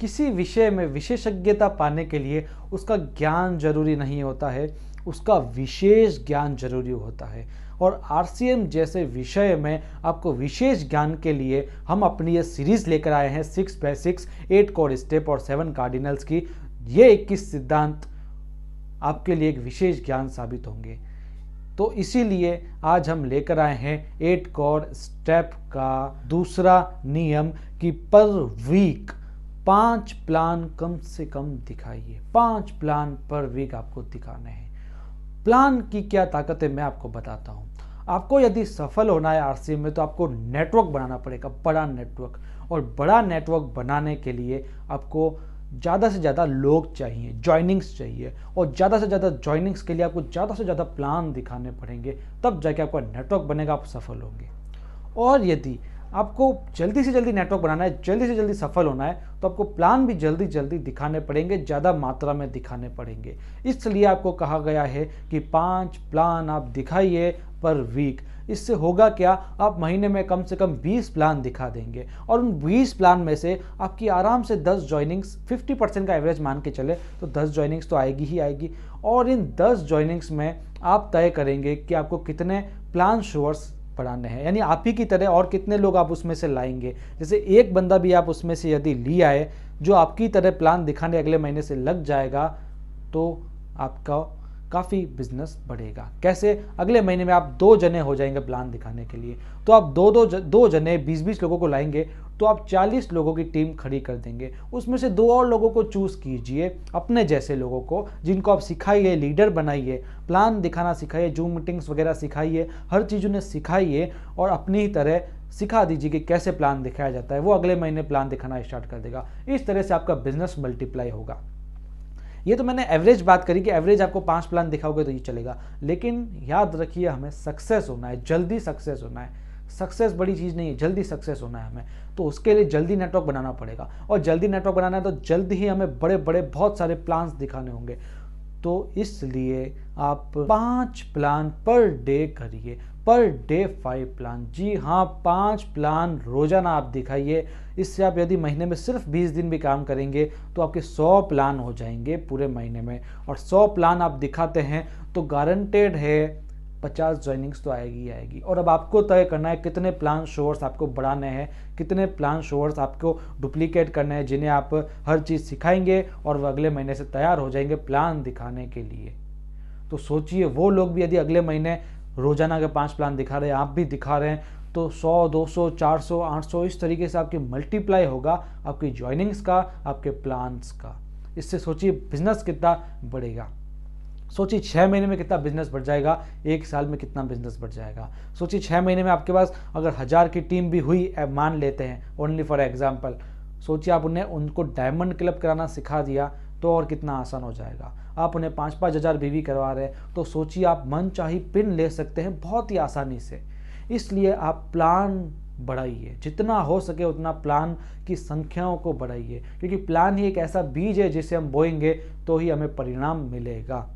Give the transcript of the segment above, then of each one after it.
किसी विषय में विशेषज्ञता पाने के लिए उसका ज्ञान जरूरी नहीं होता है उसका विशेष ज्ञान जरूरी होता है और आर जैसे विषय में आपको विशेष ज्ञान के लिए हम अपनी ये सीरीज लेकर आए हैं six by six eight core step और सेवन कार्डिनल्स की ये इक्कीस सिद्धांत आपके लिए एक विशेष ज्ञान साबित होंगे तो इसीलिए आज हम लेकर आए हैं एट कोर स्टेप का दूसरा नियम कि पर वीक पांच प्लान कम से कम दिखाइए पांच प्लान पर वीक आपको दिखाने हैं प्लान की क्या ताकत है मैं आपको बताता हूँ आपको यदि सफल होना है आरसीएम में तो आपको नेटवर्क बनाना पड़ेगा बड़ा नेटवर्क और बड़ा नेटवर्क बनाने के लिए आपको ज़्यादा से ज़्यादा लोग चाहिए ज्वाइनिंग्स चाहिए और ज़्यादा से ज़्यादा ज्वाइनिंग्स के लिए आपको ज़्यादा से ज़्यादा प्लान दिखाने पड़ेंगे तब जाके आपका नेटवर्क बनेगा आप सफल होंगे और यदि आपको जल्दी से जल्दी नेटवर्क बनाना है जल्दी से जल्दी सफल होना है तो आपको प्लान भी जल्दी जल्दी दिखाने पड़ेंगे ज़्यादा मात्रा में दिखाने पड़ेंगे इसलिए आपको कहा गया है कि पाँच प्लान आप दिखाइए पर वीक इससे होगा क्या आप महीने में कम से कम 20 प्लान दिखा देंगे और उन 20 प्लान में से आपकी आराम से 10 ज्वाइनिंग्स 50 परसेंट का एवरेज मान के चले तो 10 ज्वाइनिंग्स तो आएगी ही आएगी और इन 10 ज्वाइनिंग्स में आप तय करेंगे कि आपको कितने प्लान शोअर्स पढ़ाने हैं यानी आप ही की तरह और कितने लोग आप उसमें से लाएंगे जैसे एक बंदा भी आप उसमें से यदि ली आए जो आपकी तरह प्लान दिखाने अगले महीने से लग जाएगा तो आपका काफ़ी बिजनेस बढ़ेगा कैसे अगले महीने में आप दो जने हो जाएंगे प्लान दिखाने के लिए तो आप दो दो दो जने बीस बीस लोगों को लाएंगे तो आप 40 लोगों की टीम खड़ी कर देंगे उसमें से दो और लोगों को चूज़ कीजिए अपने जैसे लोगों को जिनको आप सिखाइए लीडर बनाइए प्लान दिखाना सिखाइए जूम मीटिंग्स वगैरह सिखाइए हर चीज़ उन्हें सिखाइए और अपनी ही तरह सिखा दीजिए कि कैसे प्लान दिखाया जाता है वो अगले महीने प्लान दिखाना स्टार्ट कर देगा इस तरह से आपका बिजनेस मल्टीप्लाई होगा ये तो मैंने एवरेज बात करी कि एवरेज आपको पांच प्लान दिखाओगे तो ये चलेगा लेकिन याद रखिए हमें सक्सेस होना है जल्दी सक्सेस होना है सक्सेस बड़ी चीज़ नहीं है जल्दी सक्सेस होना है हमें तो उसके लिए जल्दी नेटवर्क बनाना पड़ेगा और जल्दी नेटवर्क बनाना है तो जल्द ही हमें बड़े बड़े बहुत सारे प्लान्स दिखाने होंगे तो इसलिए आप पांच प्लान पर डे करिए पर डे फाइव प्लान जी हाँ पाँच प्लान रोजाना आप दिखाइए इससे आप यदि महीने में सिर्फ 20 दिन भी काम करेंगे तो आपके 100 प्लान हो जाएंगे पूरे महीने में और 100 प्लान आप दिखाते हैं तो गारंटेड है 50 ज्वाइनिंग्स तो आएगी आएगी और अब आपको तय करना है कितने प्लान शोअर्स आपको बढ़ाने हैं कितने प्लान शोअर्स आपको डुप्लीकेट करने हैं जिन्हें आप हर चीज़ सिखाएंगे और वह अगले महीने से तैयार हो जाएंगे प्लान दिखाने के लिए तो सोचिए वो लोग भी यदि अगले महीने रोज़ाना के पाँच प्लान दिखा रहे हैं आप भी दिखा रहे हैं तो 100, 200, 400, 800 इस तरीके से आपकी मल्टीप्लाई होगा आपकी ज्वाइनिंग्स का आपके प्लान्स का इससे सोचिए बिजनेस कितना बढ़ेगा सोचिए छः महीने में कितना बिजनेस बढ़ जाएगा एक साल में कितना बिजनेस बढ़ जाएगा सोचिए छः महीने में आपके पास अगर हज़ार की टीम भी हुई मान लेते हैं ओनली फॉर एग्जाम्पल सोचिए आप उन्हें उनको डायमंड क्लब कराना सिखा दिया तो और कितना आसान हो जाएगा आप उन्हें पाँच पाँच हज़ार बीवी करवा रहे हैं तो सोचिए आप मन चाही पिन ले सकते हैं बहुत ही आसानी से इसलिए आप प्लान बढ़ाइए जितना हो सके उतना प्लान की संख्याओं को बढ़ाइए क्योंकि प्लान ही एक ऐसा बीज है जिसे हम बोएंगे तो ही हमें परिणाम मिलेगा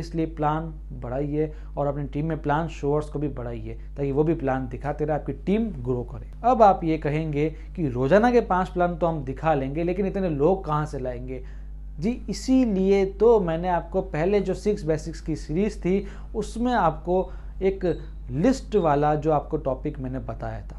इसलिए प्लान बढ़ाइए और अपनी टीम में प्लान शोअर्स को भी बढ़ाइए ताकि वो भी प्लान दिखाते रहे आपकी टीम ग्रो करे अब आप ये कहेंगे कि रोज़ाना के पांच प्लान तो हम दिखा लेंगे लेकिन इतने लोग कहाँ से लाएंगे जी इसीलिए तो मैंने आपको पहले जो सिक्स बेसिक्स की सीरीज़ थी उसमें आपको एक लिस्ट वाला जो आपको टॉपिक मैंने बताया था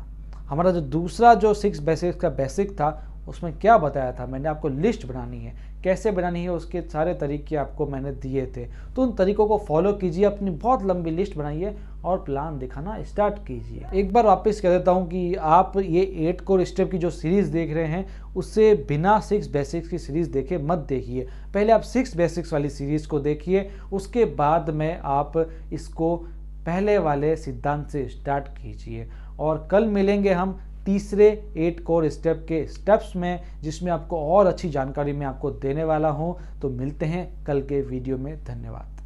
हमारा जो दूसरा जो सिक्स बेसिक्स का बेसिक था उसमें क्या बताया था मैंने आपको लिस्ट बनानी है कैसे बनानी है उसके सारे तरीके आपको मैंने दिए थे तो उन तरीकों को फॉलो कीजिए अपनी बहुत लंबी लिस्ट बनाइए और प्लान दिखाना स्टार्ट कीजिए एक बार वापस कह देता हूँ कि आप ये एट कोर स्टेप की जो सीरीज़ देख रहे हैं उससे बिना सिक्स बेसिक्स की सीरीज़ देखे मत देखिए पहले आप सिक्स बेसिक्स वाली सीरीज़ को देखिए उसके बाद में आप इसको पहले वाले सिद्धांत से स्टार्ट कीजिए और कल मिलेंगे हम तीसरे एट कोर स्टेप के स्टेप्स में जिसमें आपको और अच्छी जानकारी मैं आपको देने वाला हूँ तो मिलते हैं कल के वीडियो में धन्यवाद